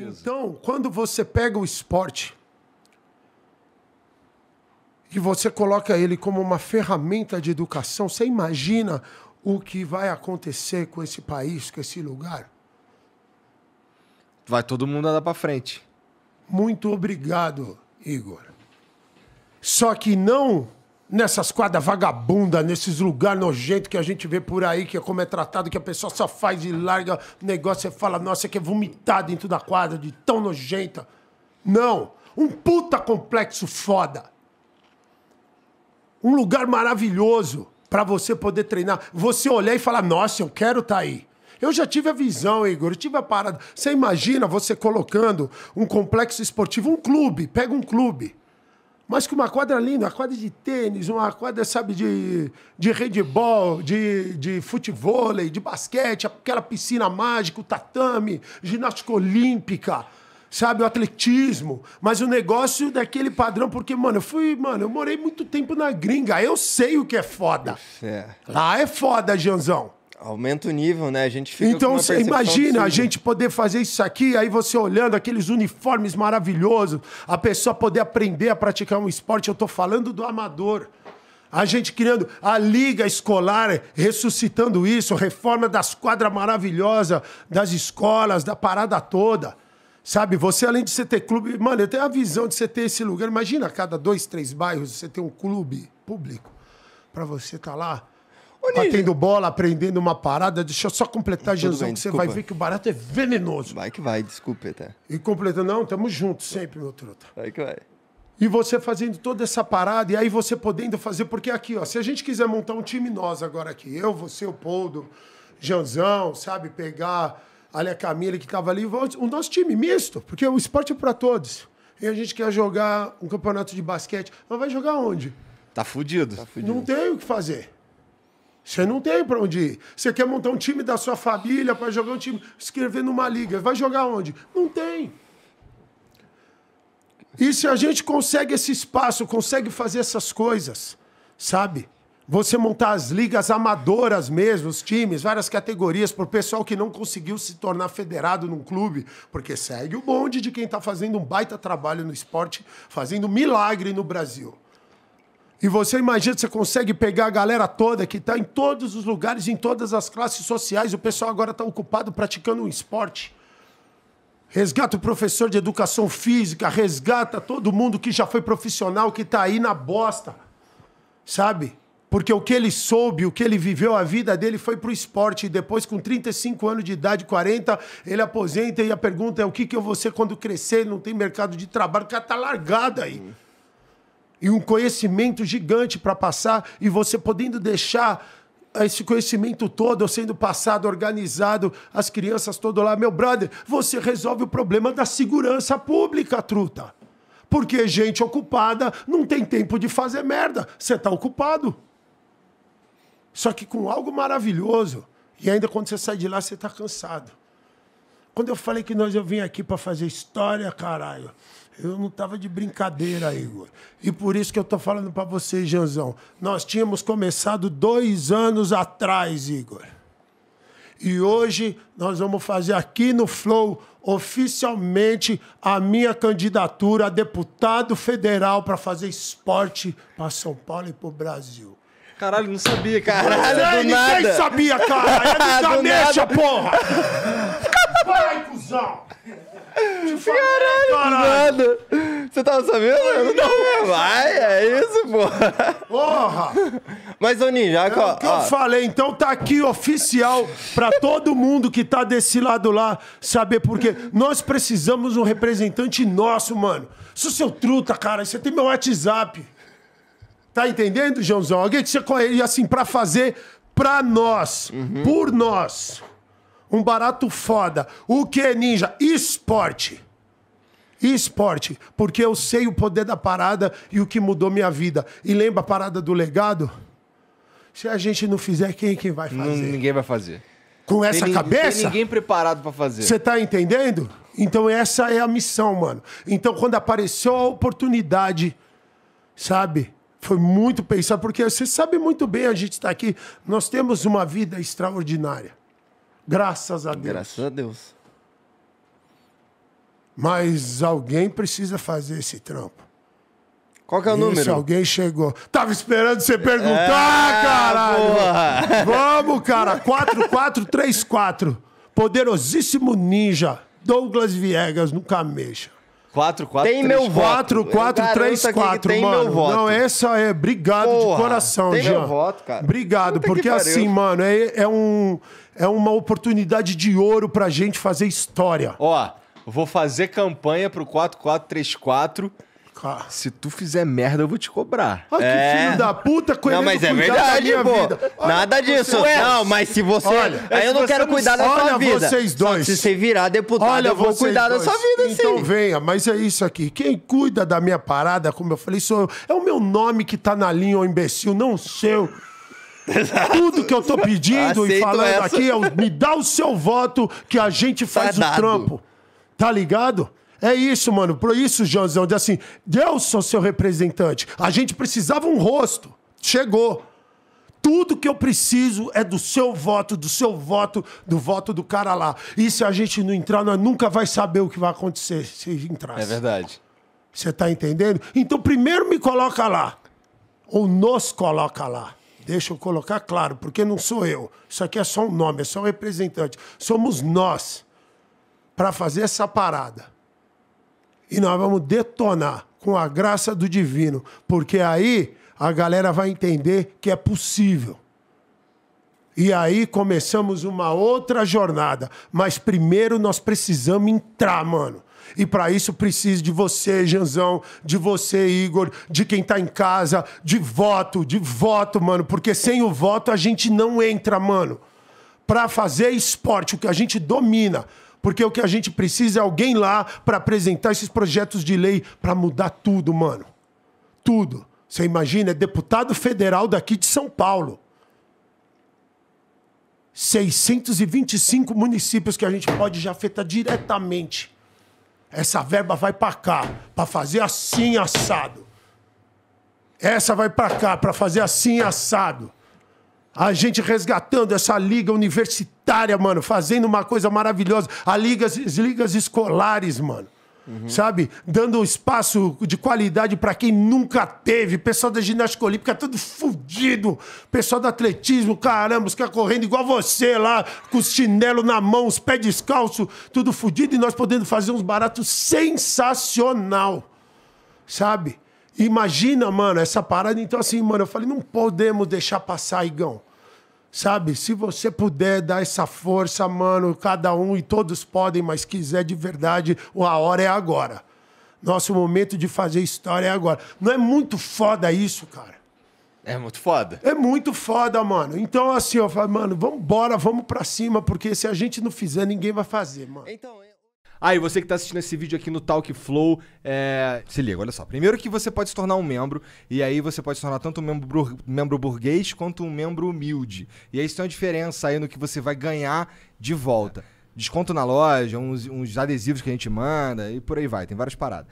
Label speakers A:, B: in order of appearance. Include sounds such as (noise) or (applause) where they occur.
A: certeza. Então, quando você pega o esporte e você coloca ele como uma ferramenta de educação, você imagina o que vai acontecer com esse país, com esse lugar? Vai todo mundo andar para frente. Muito obrigado, Igor. Só que não nessas quadras vagabundas, nesses lugares nojentos que a gente vê por aí, que é como é tratado, que a pessoa só faz e larga o negócio e fala, nossa, que é vomitado dentro da quadra, de tão nojenta. Não! Um puta complexo foda! Um lugar maravilhoso para você poder treinar. Você olhar e falar, nossa, eu quero estar tá aí. Eu já tive a visão, Igor, eu tive a parada. Você imagina você colocando um complexo esportivo, um clube, pega um clube mas que uma quadra linda, uma quadra de tênis, uma quadra, sabe, de, de handball, de, de futebol, de basquete, aquela piscina mágica, o tatame, ginástica olímpica, sabe, o atletismo, mas o negócio daquele padrão, porque, mano, eu fui, mano, eu morei muito tempo na gringa, eu sei o que é foda. É. Lá ah, é foda, Janzão. Aumenta o nível, né? A gente fica Então, você imagina a gente poder fazer isso aqui, aí você olhando aqueles uniformes maravilhosos, a pessoa poder aprender a praticar um esporte. Eu tô falando do amador. A gente criando a liga escolar, ressuscitando isso, reforma das quadras maravilhosas, das escolas, da parada toda. Sabe, você além de você ter clube, mano, eu tenho a visão de você ter esse lugar. Imagina, a cada dois, três bairros você tem um clube público para você estar tá lá Batendo bola, aprendendo uma parada. Deixa eu só completar, Janzão, que você vai ver que o barato é venenoso. Vai que vai, desculpa até. E completando, não, tamo junto sempre, meu truta. Vai que vai. E você fazendo toda essa parada, e aí você podendo fazer, porque aqui, ó, se a gente quiser montar um time nós agora aqui, eu, você, o Poldo, Janzão, sabe, pegar ali a Camila que estava ali, o nosso time misto, porque o esporte é para todos. E a gente quer jogar um campeonato de basquete, mas vai jogar onde? Tá fudido. Tá fudido. Não tem o que fazer. Você não tem para onde ir. Você quer montar um time da sua família para jogar um time, escrever numa liga. Vai jogar onde? Não tem. E se a gente consegue esse espaço, consegue fazer essas coisas, sabe? Você montar as ligas amadoras mesmo, os times, várias categorias, para o pessoal que não conseguiu se tornar federado num clube, porque segue o bonde de quem está fazendo um baita trabalho no esporte, fazendo milagre no Brasil. E você imagina, você consegue pegar a galera toda que está em todos os lugares, em todas as classes sociais. O pessoal agora está ocupado praticando um esporte. Resgata o professor de educação física, resgata todo mundo que já foi profissional, que está aí na bosta. Sabe? Porque o que ele soube, o que ele viveu, a vida dele foi pro esporte. E depois, com 35 anos de idade, 40, ele aposenta e a pergunta é: o que, que eu vou ser quando crescer? Não tem mercado de trabalho, o cara está largado aí. Hum e um conhecimento gigante para passar e você podendo deixar esse conhecimento todo sendo passado, organizado, as crianças todo lá, meu brother, você resolve o problema da segurança pública, truta. Porque gente ocupada não tem tempo de fazer merda, você está ocupado. Só que com algo maravilhoso, e ainda quando você sai de lá, você está cansado. Quando eu falei que nós eu vim aqui para fazer história, caralho, eu não tava de brincadeira, Igor. E por isso que eu tô falando para vocês, Janzão. Nós tínhamos começado dois anos atrás, Igor. E hoje nós vamos fazer aqui no Flow oficialmente a minha candidatura a deputado federal para fazer esporte para São Paulo e para o Brasil. Caralho, não sabia, caralho. Você, do ninguém sabia, cara. É (laughs) do, do Ganesha, porra! Vai, cuzão! Caralho, nada. Você tava sabendo? Ai, não, vai, é isso, porra. Porra! Mas, ô já é ó, o que ó. eu falei, então tá aqui oficial pra todo mundo que tá desse lado lá saber por quê. Nós precisamos de um representante nosso, mano. Sou seu truta, cara, você tem meu WhatsApp. Tá entendendo, Joãozão? Alguém que você conhece, assim, pra fazer pra nós, uhum. por nós um barato foda. O que, ninja? Esporte. Esporte. Porque eu sei o poder da parada e o que mudou minha vida. E lembra a parada do legado? Se a gente não fizer, quem é que vai fazer? Não, ninguém vai fazer. Com essa tem, cabeça? Tem ninguém preparado para fazer. Você tá entendendo? Então essa é a missão, mano. Então quando apareceu a oportunidade, sabe? Foi muito pensar, porque você sabe muito bem, a gente está aqui, nós temos uma vida extraordinária. Graças a Deus. Graças a Deus. Mas alguém precisa fazer esse trampo. Qual que é o Isso, número? alguém chegou. Tava esperando você perguntar, é, caralho! Porra. Vamos, cara! 4434. (laughs) Poderosíssimo ninja. Douglas Viegas no Cameja. 4, 4, tem 3, meu 4, voto. 4, 4 3, 4, tem mano. Meu voto. Não, essa é. Obrigado Porra, de coração, tem Jean. Meu voto, cara. Obrigado, porque assim, mano, é, é, um, é uma oportunidade de ouro pra gente fazer história. Ó, vou fazer campanha pro 4434 se tu fizer merda, eu vou te cobrar. Ai, é. que filho da puta, coisa Não, mas é verdade, pô. Nada disso. É. Não, mas se você. Olha, aí eu não quero cuidar da sua vida. vocês dois. se você virar deputado, olha eu vou cuidar dois. da sua vida, então, sim. Então venha, mas é isso aqui. Quem cuida da minha parada, como eu falei, sou eu. É o meu nome que tá na linha, ô imbecil, não seu. Tudo que eu tô pedindo Aceito e falando essa. aqui é me dá o seu voto que a gente tá faz tá o trampo. Tá ligado? É isso, mano. Por isso, Joãozão, de assim, eu sou seu representante. A gente precisava um rosto. Chegou. Tudo que eu preciso é do seu voto, do seu voto, do voto do cara lá. E se a gente não entrar, nós nunca vai saber o que vai acontecer se entrar. É verdade. Você tá entendendo? Então, primeiro me coloca lá. Ou nos coloca lá. Deixa eu colocar claro, porque não sou eu. Isso aqui é só um nome, é só um representante. Somos nós para fazer essa parada e nós vamos detonar com a graça do divino, porque aí a galera vai entender que é possível. E aí começamos uma outra jornada, mas primeiro nós precisamos entrar, mano. E para isso preciso de você, Janzão, de você, Igor, de quem tá em casa, de voto, de voto, mano, porque sem o voto a gente não entra, mano. Para fazer esporte, o que a gente domina, porque o que a gente precisa é alguém lá para apresentar esses projetos de lei para mudar tudo, mano. Tudo. Você imagina, é deputado federal daqui de São Paulo. 625 municípios que a gente pode já afetar diretamente. Essa verba vai para cá, para fazer assim assado. Essa vai para cá, para fazer assim assado. A gente resgatando essa liga universitária, mano, fazendo uma coisa maravilhosa. A liga, as ligas escolares, mano. Uhum. Sabe? Dando espaço de qualidade para quem nunca teve. Pessoal da ginástica olímpica, tudo fudido. Pessoal do atletismo, caramba, os caras correndo igual você lá, com os chinelos na mão, os pés descalços, tudo fudido. E nós podendo fazer uns baratos sensacional. Sabe? Imagina, mano, essa parada. Então, assim, mano, eu falei, não podemos deixar passar, Igão. Sabe? Se você puder dar essa força, mano, cada um e todos podem, mas quiser de verdade, a hora é agora. Nosso momento de fazer história é agora. Não é muito foda isso, cara? É muito foda. É muito foda, mano. Então, assim, eu falo, mano, vambora, vamos pra cima, porque se a gente não fizer, ninguém vai fazer, mano. Então, é... Ah, você que está assistindo esse vídeo aqui no Talk Flow, é... se liga, olha só. Primeiro que você pode se tornar um membro, e aí você pode se tornar tanto um membro, bur... membro burguês quanto um membro humilde. E aí isso tem uma diferença aí no que você vai ganhar de volta. Desconto na loja, uns, uns adesivos que a gente manda e por aí vai, tem várias paradas.